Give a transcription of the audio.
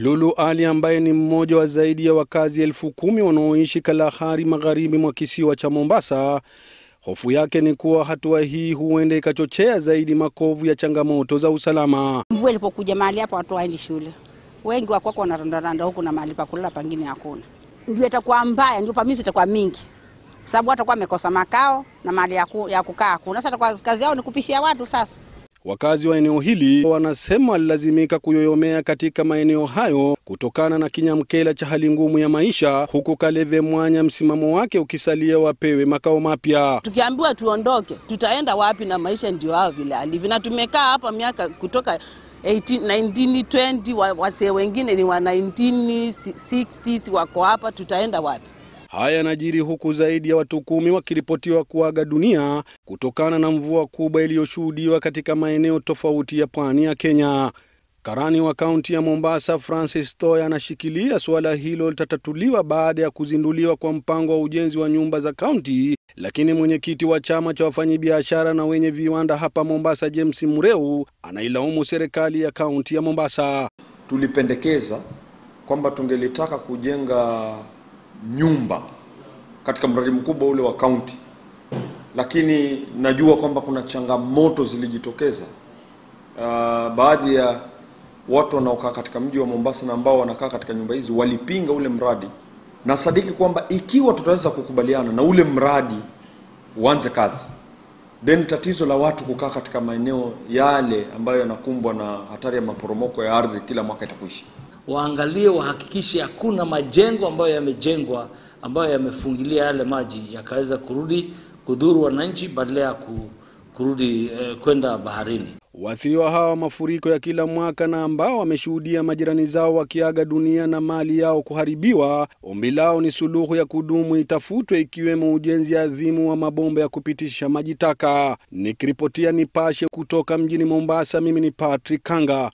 Lulu Ali ambaye ni mmoja wa zaidi ya wakazi elfu kumi wanaoishi Kalahari magharibi mwa kisiwa cha Mombasa, hofu yake ni kuwa hatua hii huenda ikachochea zaidi makovu ya changamoto za usalama. Mvua ilipokuja mahali hapa watu waendi shule, wengi wakwako wanarandaranda huku na mahali pa kulala pangine hakuna. Ndio itakuwa mbaya, ndio pamisi itakuwa mingi sababu watakuwa wamekosa makao na mahali ya kukaa hakuna. Sasa kazi yao ni kupishia watu sasa Wakazi wa eneo hili wanasema walilazimika kuyoyomea katika maeneo hayo kutokana na kinyamkela cha hali ngumu ya maisha, huku Kaleve Mwanya msimamo wake ukisalia wapewe makao mapya. Tukiambiwa tuondoke, tutaenda wapi? Na maisha ndio hao vile alivyo, na tumekaa hapa miaka kutoka 1920 wasee wengine ni wa 1960 wako hapa, tutaenda wapi? Haya yanajiri huku zaidi ya watu kumi wakiripotiwa kuaga dunia kutokana na mvua kubwa iliyoshuhudiwa katika maeneo tofauti ya pwani ya Kenya. Karani wa kaunti ya Mombasa Francis Toya anashikilia suala hilo litatatuliwa baada ya kuzinduliwa kwa mpango wa ujenzi wa nyumba za kaunti, lakini mwenyekiti wa chama cha wafanyabiashara na wenye viwanda hapa Mombasa James Mureu anailaumu serikali ya kaunti ya Mombasa. Tulipendekeza kwamba tungelitaka kujenga nyumba katika mradi mkubwa ule wa kaunti, lakini najua kwamba kuna changamoto zilijitokeza. Uh, baadhi ya watu wanaokaa katika mji wa Mombasa na ambao wanakaa katika nyumba hizi walipinga ule mradi, na sadiki kwamba ikiwa tutaweza kukubaliana na ule mradi uanze kazi, then tatizo la watu kukaa katika maeneo yale ambayo yanakumbwa na hatari ya maporomoko ya ardhi kila mwaka itakwisha waangalie, wahakikishe hakuna majengo ambayo yamejengwa ambayo yamefungilia yale maji yakaweza kurudi kudhuru wananchi badala ya kurudi eh, kwenda baharini. Waathiriwa hawa mafuriko ya kila mwaka na ambao wameshuhudia majirani zao wakiaga dunia na mali yao kuharibiwa, ombi lao ni suluhu ya kudumu itafutwe, ikiwemo ujenzi adhimu wa mabomba ya kupitisha maji taka. Nikiripotia Nipashe kutoka mjini Mombasa, mimi ni Patrick Kanga.